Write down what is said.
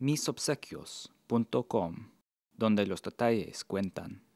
misobsequios.com, donde los detalles cuentan.